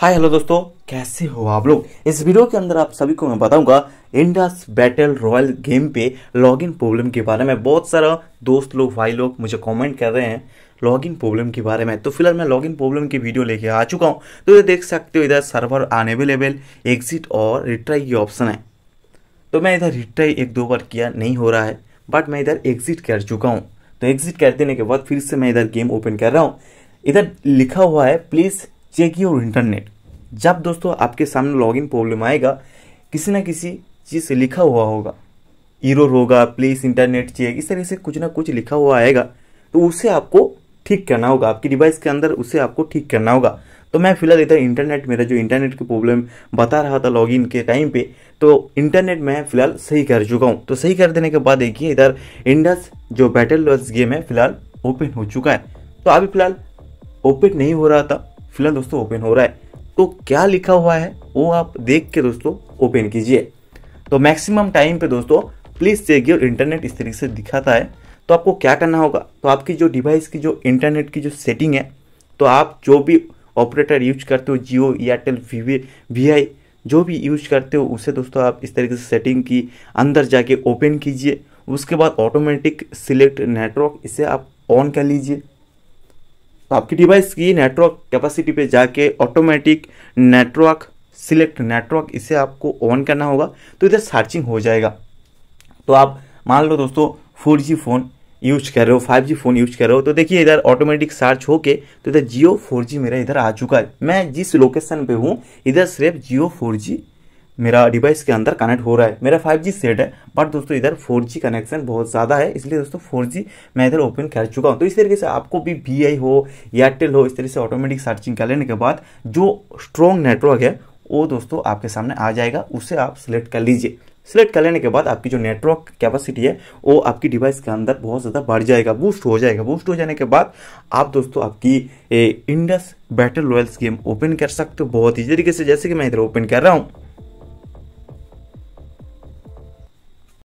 hi hello दोस्तों कैसे हो आप लोग इस वीडियो के अंदर आप सभी को मैं बताऊंगा इंडस बैटल रॉयल गेम पे लॉगिन प्रॉब्लम के बारे में बहुत सारा दोस्त लोग भाई लोग मुझे कमेंट कर रहे हैं लॉगिन प्रॉब्लम के बारे में तो फिलहाल मैं लॉगिन प्रॉब्लम की वीडियो लेके आ चुका हूँ तो ये देख सकते हो इधर सर्वर अनेबलेबल एग्जिट और रिट्राई की ऑप्शन है तो मैं इधर रिट्राई एक दो बार किया नहीं हो रहा है बट मैं इधर एग्जिट कर चुका हूँ तो एग्जिट कर देने के बाद फिर से मैं इधर गेम ओपन कर रहा हूँ इधर लिखा हुआ है प्लीज़ चेक योर इंटरनेट जब दोस्तों आपके सामने लॉगिन प्रॉब्लम आएगा किसी ना किसी चीज़ से लिखा हुआ होगा ईरो होगा प्लीज़ इंटरनेट चेक इस तरह से कुछ ना कुछ लिखा हुआ आएगा तो उसे आपको ठीक करना होगा आपकी डिवाइस के अंदर उसे आपको ठीक करना होगा तो मैं फिलहाल इधर इंटरनेट मेरा जो इंटरनेट की प्रॉब्लम बता रहा था लॉगिन के टाइम पे तो इंटरनेट मैं फिलहाल सही कर चुका हूँ तो सही कर देने के बाद देखिए इधर इंडस जो बैटल गेम है फिलहाल ओपन हो चुका है तो अभी फिलहाल ओपन नहीं हो रहा था फिलहाल दोस्तों ओपन हो रहा है तो क्या लिखा हुआ है वो आप देख के दोस्तों ओपन कीजिए तो मैक्सिमम टाइम पे दोस्तों प्लीज़ चेक योर इंटरनेट इस तरीके से दिखाता है तो आपको क्या करना होगा तो आपकी जो डिवाइस की जो इंटरनेट की जो सेटिंग है तो आप जो भी ऑपरेटर यूज करते हो जियो एयरटेल वी वी जो भी यूज करते हो उसे दोस्तों आप इस तरीके से सेटिंग की अंदर जाके ओपन कीजिए उसके बाद ऑटोमेटिक सिलेक्ट नेटवर्क इसे आप ऑन कर लीजिए तो आपकी डिवाइस की नेटवर्क कैपेसिटी पे जाके ऑटोमेटिक नेटवर्क सिलेक्ट नेटवर्क इसे आपको ऑन करना होगा तो इधर सर्चिंग हो जाएगा तो आप मान लो दोस्तों फोर फ़ोन यूज कर रहे हो फाइव जी फ़ोन यूज कर रहे हो तो देखिए इधर ऑटोमेटिक सर्च होके तो इधर जियो फोर जी मेरा इधर आ चुका है मैं जिस लोकेशन पर हूँ इधर सिर्फ जियो फोर जी मेरा डिवाइस के अंदर कनेक्ट हो रहा है मेरा 5G सेट है बट दोस्तों इधर 4G कनेक्शन बहुत ज़्यादा है इसलिए दोस्तों 4G मैं इधर ओपन कर चुका हूँ तो इस तरीके से आपको भी वी हो एयरटेल हो इस तरीके से ऑटोमेटिक सर्चिंग कर लेने के बाद जो स्ट्रॉन्ग नेटवर्क है वो दोस्तों आपके सामने आ जाएगा उसे आप सिलेक्ट कर लीजिए सिलेक्ट कर लेने के बाद आपकी जो नेटवर्क कैपेसिटी है वो आपकी डिवाइस के अंदर बहुत ज़्यादा बढ़ जाएगा बूस्ट हो जाएगा बूस्ट हो जाने के बाद आप दोस्तों आपकी Indus battle royales game open कर सकते हो बहुत ही तरीके से जैसे कि मैं इधर ओपन कर रहा हूँ